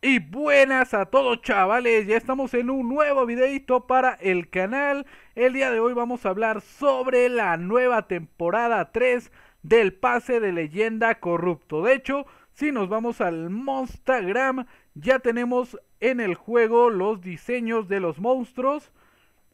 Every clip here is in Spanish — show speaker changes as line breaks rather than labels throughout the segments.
Y buenas a todos chavales, ya estamos en un nuevo videito para el canal El día de hoy vamos a hablar sobre la nueva temporada 3 del pase de leyenda corrupto De hecho, si nos vamos al Monstagram, ya tenemos en el juego los diseños de los monstruos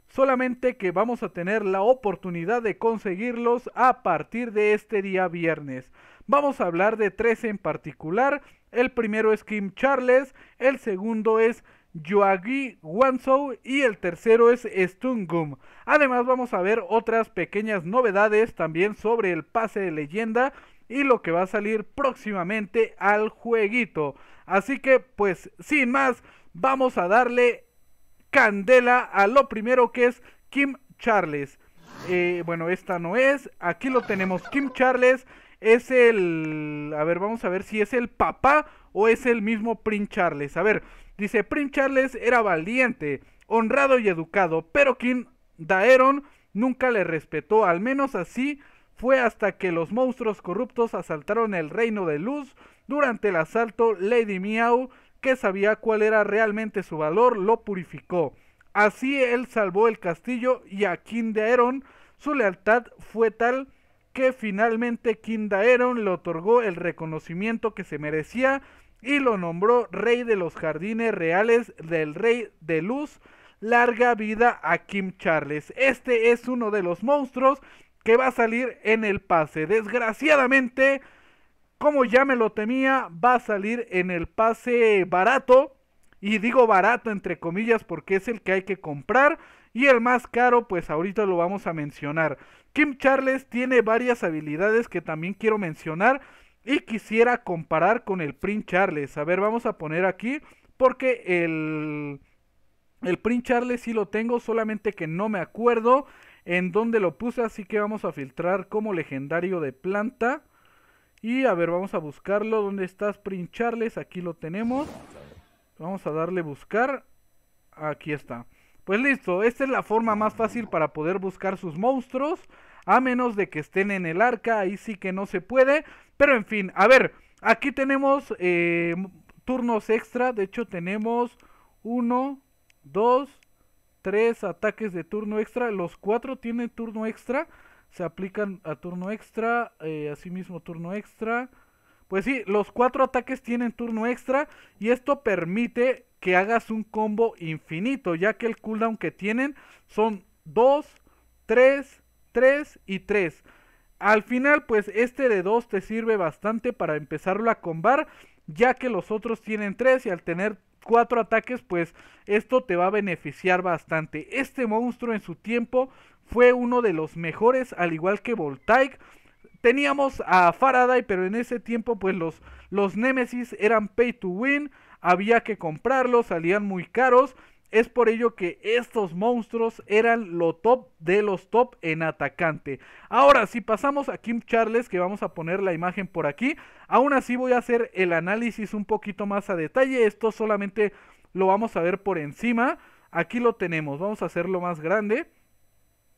Solamente que vamos a tener la oportunidad de conseguirlos a partir de este día viernes Vamos a hablar de tres en particular el primero es Kim Charles, el segundo es Yoagi Wansou y el tercero es Stungum. Además vamos a ver otras pequeñas novedades también sobre el pase de leyenda y lo que va a salir próximamente al jueguito. Así que pues sin más vamos a darle candela a lo primero que es Kim Charles. Eh, bueno, esta no es. Aquí lo tenemos Kim Charles es el... A ver, vamos a ver si es el papá o es el mismo Prince Charles. A ver, dice, Prince Charles era valiente, honrado y educado, pero King Daeron nunca le respetó, al menos así fue hasta que los monstruos corruptos asaltaron el reino de luz. Durante el asalto, Lady Miau, que sabía cuál era realmente su valor, lo purificó. Así él salvó el castillo y a King Daeron su lealtad fue tal que finalmente King Daeron le otorgó el reconocimiento que se merecía y lo nombró rey de los jardines reales del rey de luz. Larga vida a Kim Charles. Este es uno de los monstruos que va a salir en el pase. Desgraciadamente, como ya me lo temía, va a salir en el pase barato. Y digo barato entre comillas porque es el que hay que comprar. Y el más caro, pues ahorita lo vamos a mencionar. Kim Charles tiene varias habilidades que también quiero mencionar y quisiera comparar con el Prince Charles. A ver, vamos a poner aquí porque el... El Prince Charles sí lo tengo, solamente que no me acuerdo en dónde lo puse, así que vamos a filtrar como legendario de planta. Y a ver, vamos a buscarlo. ¿Dónde estás, Prince Charles? Aquí lo tenemos. Vamos a darle buscar. Aquí está. Pues listo, esta es la forma más fácil para poder buscar sus monstruos. A menos de que estén en el arca, ahí sí que no se puede. Pero en fin, a ver, aquí tenemos eh, turnos extra. De hecho tenemos uno, dos, tres ataques de turno extra. Los cuatro tienen turno extra. Se aplican a turno extra. Eh, asimismo turno extra. Pues sí, los cuatro ataques tienen turno extra. Y esto permite que hagas un combo infinito, ya que el cooldown que tienen son 2, 3, 3 y 3. Al final, pues este de 2 te sirve bastante para empezarlo a combar, ya que los otros tienen 3 y al tener 4 ataques, pues esto te va a beneficiar bastante. Este monstruo en su tiempo fue uno de los mejores, al igual que Voltaic Teníamos a Faraday, pero en ese tiempo pues los, los Nemesis eran pay to win, había que comprarlos, salían muy caros. Es por ello que estos monstruos eran lo top de los top en atacante. Ahora, si pasamos a Kim Charles, que vamos a poner la imagen por aquí, aún así voy a hacer el análisis un poquito más a detalle. Esto solamente lo vamos a ver por encima. Aquí lo tenemos, vamos a hacerlo más grande.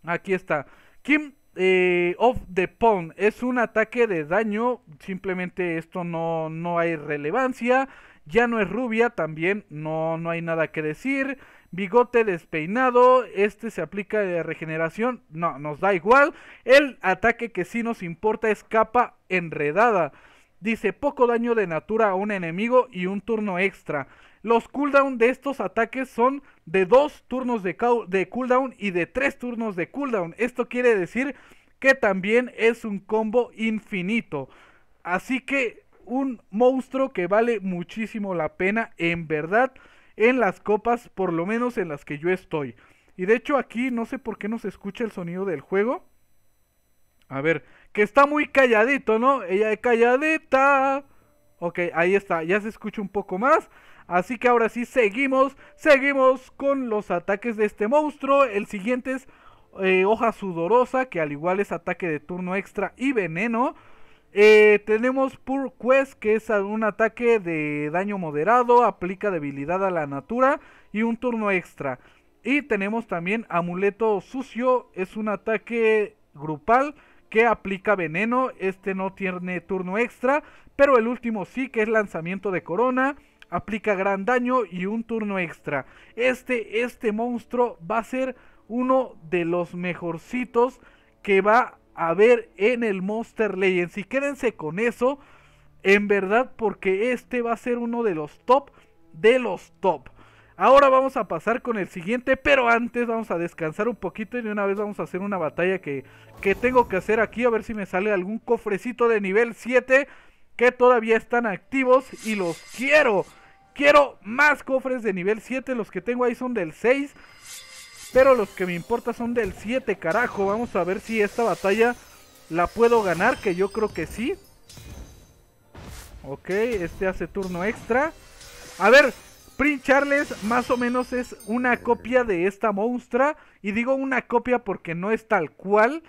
Aquí está. Kim eh, off of the Pawn es un ataque de daño, simplemente esto no, no hay relevancia. Ya no es rubia, también no, no hay nada que decir. Bigote despeinado, este se aplica de regeneración, no, nos da igual. El ataque que sí nos importa es capa enredada. Dice poco daño de natura a un enemigo y un turno extra. Los cooldown de estos ataques son de 2 turnos de, de cooldown y de 3 turnos de cooldown. Esto quiere decir que también es un combo infinito. Así que un monstruo que vale muchísimo la pena en verdad en las copas, por lo menos en las que yo estoy. Y de hecho aquí no sé por qué no se escucha el sonido del juego. A ver, que está muy calladito, ¿no? Ella es calladita. Ok, ahí está, ya se escucha un poco más. Así que ahora sí, seguimos, seguimos con los ataques de este monstruo. El siguiente es eh, Hoja Sudorosa, que al igual es ataque de turno extra y veneno. Eh, tenemos Pur Quest, que es un ataque de daño moderado, aplica debilidad a la natura y un turno extra. Y tenemos también Amuleto Sucio, es un ataque grupal que aplica veneno. Este no tiene turno extra, pero el último sí, que es lanzamiento de corona aplica gran daño y un turno extra. Este, este monstruo va a ser uno de los mejorcitos que va a haber en el Monster Legends. Y quédense con eso, en verdad, porque este va a ser uno de los top de los top. Ahora vamos a pasar con el siguiente, pero antes vamos a descansar un poquito y de una vez vamos a hacer una batalla que, que tengo que hacer aquí, a ver si me sale algún cofrecito de nivel 7 que todavía están activos y los quiero. Quiero más cofres de nivel 7, los que tengo ahí son del 6, pero los que me importa son del 7, carajo. Vamos a ver si esta batalla la puedo ganar, que yo creo que sí. Ok, este hace turno extra. A ver, Prince Charles más o menos es una copia de esta monstrua. Y digo una copia porque no es tal cual.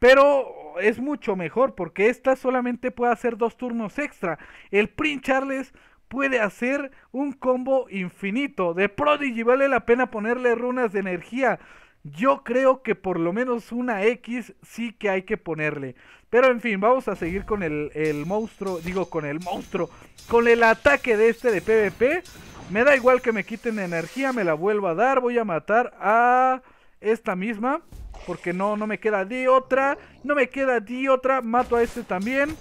Pero es mucho mejor porque esta solamente puede hacer dos turnos extra. El Prince Charles puede hacer un combo infinito. De Prodigy vale la pena ponerle runas de energía. Yo creo que por lo menos una X sí que hay que ponerle. Pero en fin, vamos a seguir con el, el, monstruo. Digo, con el monstruo. Con el ataque de este de PvP. Me da igual que me quiten energía, me la vuelvo a dar. Voy a matar a esta misma. Porque no, no me queda de otra. No me queda de otra. Mato a este también.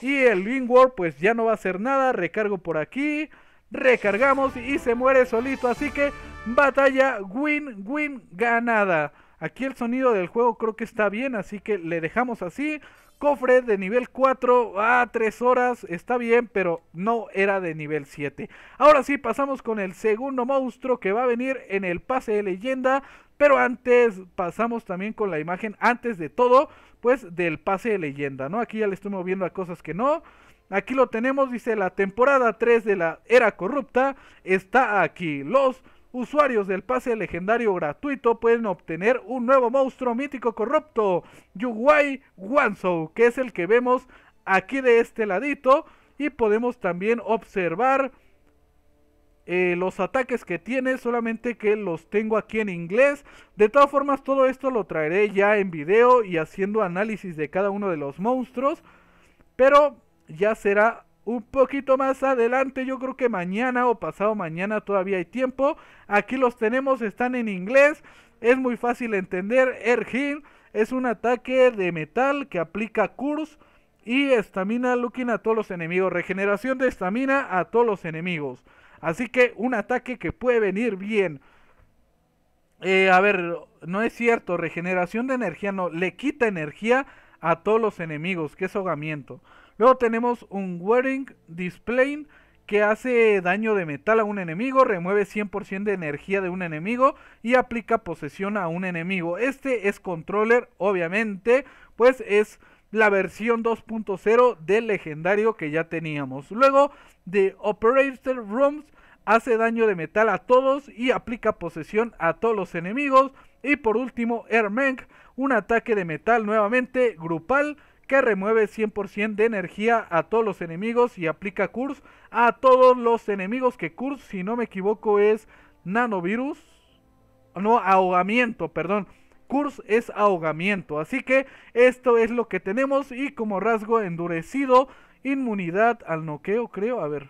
Y el Wingward pues ya no va a hacer nada. Recargo por aquí. Recargamos y se muere solito. Así que batalla win, win, ganada. Aquí el sonido del juego creo que está bien. Así que le dejamos así. Cofre de nivel 4, a 3 horas, está bien, pero no era de nivel 7. Ahora sí, pasamos con el segundo monstruo que va a venir en el pase de leyenda. Pero antes pasamos también con la imagen, antes de todo, pues del pase de leyenda, ¿no? Aquí ya le estoy moviendo a cosas que no. Aquí lo tenemos, dice la temporada 3 de la era corrupta está aquí. Los usuarios del pase legendario gratuito pueden obtener un nuevo monstruo mítico corrupto, Yuguai Wanzhou, que es el que vemos aquí de este ladito. Y podemos también observar eh, los ataques que tiene, solamente que los tengo aquí en inglés. De todas formas, todo esto lo traeré ya en video y haciendo análisis de cada uno de los monstruos. Pero ya será un poquito más adelante. Yo creo que mañana o pasado mañana todavía hay tiempo. Aquí los tenemos, están en inglés. Es muy fácil entender. Ergin es un ataque de metal que aplica Curse y estamina Looking a todos los enemigos. Regeneración de estamina a todos los enemigos. Así que un ataque que puede venir bien. Eh, a ver, no es cierto. Regeneración de energía no. Le quita energía a todos los enemigos. que es ahogamiento. Luego tenemos un Wearing Display que hace daño de metal a un enemigo, remueve 100% de energía de un enemigo y aplica posesión a un enemigo. Este es controller, obviamente, pues es la versión 2.0 del legendario que ya teníamos. Luego The Operator Rooms hace daño de metal a todos y aplica posesión a todos los enemigos. Y por último, Airmeng, un ataque de metal nuevamente grupal que remueve 100% de energía a todos los enemigos y aplica Curse a todos los enemigos que Curse, si no me equivoco, es nanovirus. No, ahogamiento, perdón. Curse es ahogamiento. Así que esto es lo que tenemos y como rasgo endurecido, inmunidad al noqueo, creo. A ver.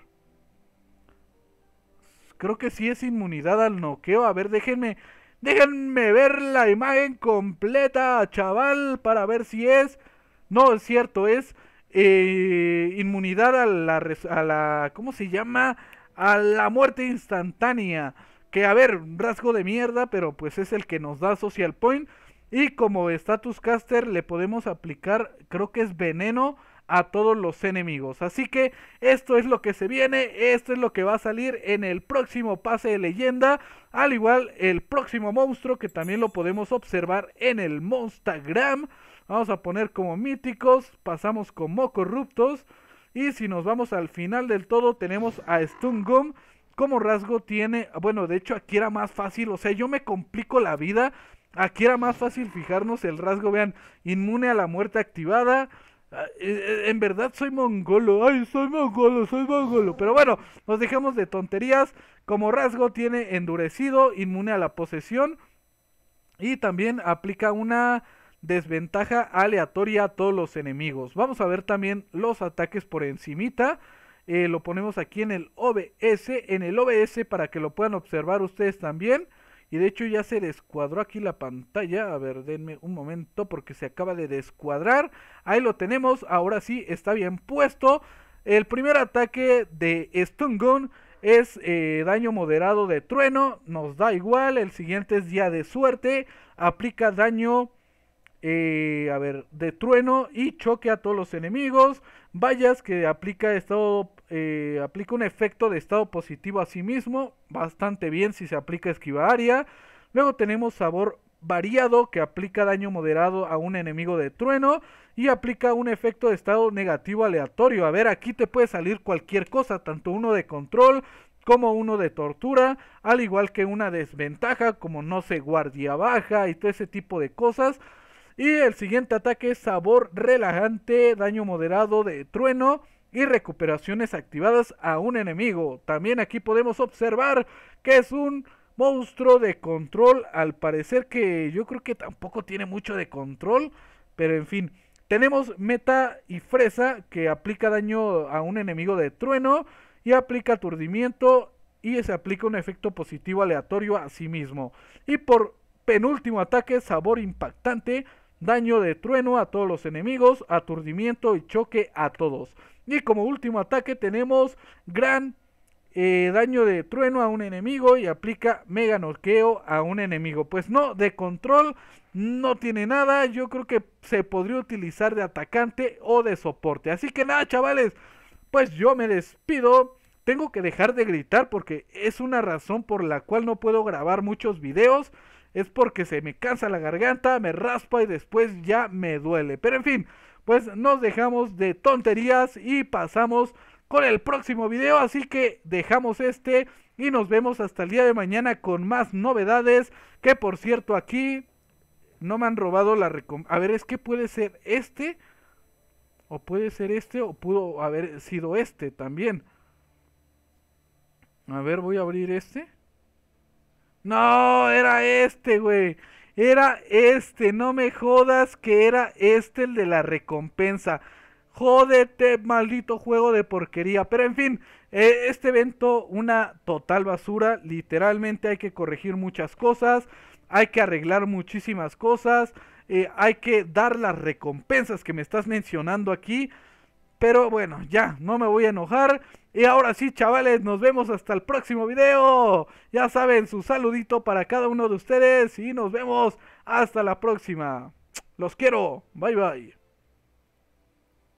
Creo que sí es inmunidad al noqueo. A ver, déjenme... Déjenme ver la imagen completa, chaval, para ver si es... No, es cierto, es eh, inmunidad a la, a la, ¿cómo se llama? A la muerte instantánea. Que a ver, un rasgo de mierda, pero pues es el que nos da Social Point. Y como status caster le podemos aplicar, creo que es veneno a todos los enemigos. Así que esto es lo que se viene, esto es lo que va a salir en el próximo pase de leyenda. Al igual el próximo monstruo que también lo podemos observar en el Monstagram. Vamos a poner como míticos, pasamos como corruptos. Y si nos vamos al final del todo tenemos a Stungum como rasgo tiene, bueno, de hecho aquí era más fácil, o sea, yo me complico la vida. Aquí era más fácil fijarnos el rasgo, vean, inmune a la muerte activada, Ah, eh, eh, en verdad soy mongolo, ay, soy mongolo, soy mongolo. Pero bueno, nos dejamos de tonterías. Como rasgo tiene endurecido, inmune a la posesión. Y también aplica una desventaja aleatoria a todos los enemigos. Vamos a ver también los ataques por encimita. Eh, lo ponemos aquí en el OBS, en el OBS para que lo puedan observar ustedes también. Y de hecho ya se descuadró aquí la pantalla. A ver, denme un momento porque se acaba de descuadrar. Ahí lo tenemos. Ahora sí está bien puesto. El primer ataque de Stun Gun es eh, daño moderado de trueno. Nos da igual. El siguiente es día de suerte. Aplica daño eh, a ver, de trueno y choque a todos los enemigos. Vayas que aplica estado. Eh, aplica un efecto de estado positivo a sí mismo. Bastante bien si se aplica esquiva área. Luego tenemos sabor variado que aplica daño moderado a un enemigo de trueno y aplica un efecto de estado negativo aleatorio. A ver, aquí te puede salir cualquier cosa, tanto uno de control como uno de tortura, al igual que una desventaja como no se guardia baja y todo ese tipo de cosas. Y el siguiente ataque es sabor relajante, daño moderado de trueno y recuperaciones activadas a un enemigo. También aquí podemos observar que es un monstruo de control. Al parecer que yo creo que tampoco tiene mucho de control. Pero en fin. Tenemos Meta y Fresa que aplica daño a un enemigo de trueno y aplica aturdimiento y se aplica un efecto positivo aleatorio a sí mismo. Y por penúltimo ataque, sabor impactante, daño de trueno a todos los enemigos, aturdimiento y choque a todos. Y como último ataque tenemos gran eh, daño de trueno a un enemigo y aplica mega noqueo a un enemigo. Pues no, de control no tiene nada. Yo creo que se podría utilizar de atacante o de soporte. Así que nada, chavales, pues yo me despido. Tengo que dejar de gritar porque es una razón por la cual no puedo grabar muchos videos es porque se me cansa la garganta, me raspa y después ya me duele. Pero en fin, pues nos dejamos de tonterías y pasamos con el próximo video. Así que dejamos este y nos vemos hasta el día de mañana con más novedades. Que por cierto, aquí no me han robado la A ver, es que puede ser este. O puede ser este o pudo haber sido este también. A ver, voy a abrir este. No, era este, güey. Era este, no me jodas que era este el de la recompensa. Jódete, maldito juego de porquería. Pero en fin, e, este evento, una total basura. Literalmente hay que corregir muchas cosas. Hay que arreglar muchísimas cosas. Eh, hay que dar las recompensas que me estás mencionando aquí. Pero bueno, ya, no me voy a enojar. Y ahora sí, chavales, nos vemos hasta el próximo video. Ya saben, su saludito para cada uno de ustedes y nos vemos hasta la próxima. Los quiero. Bye bye.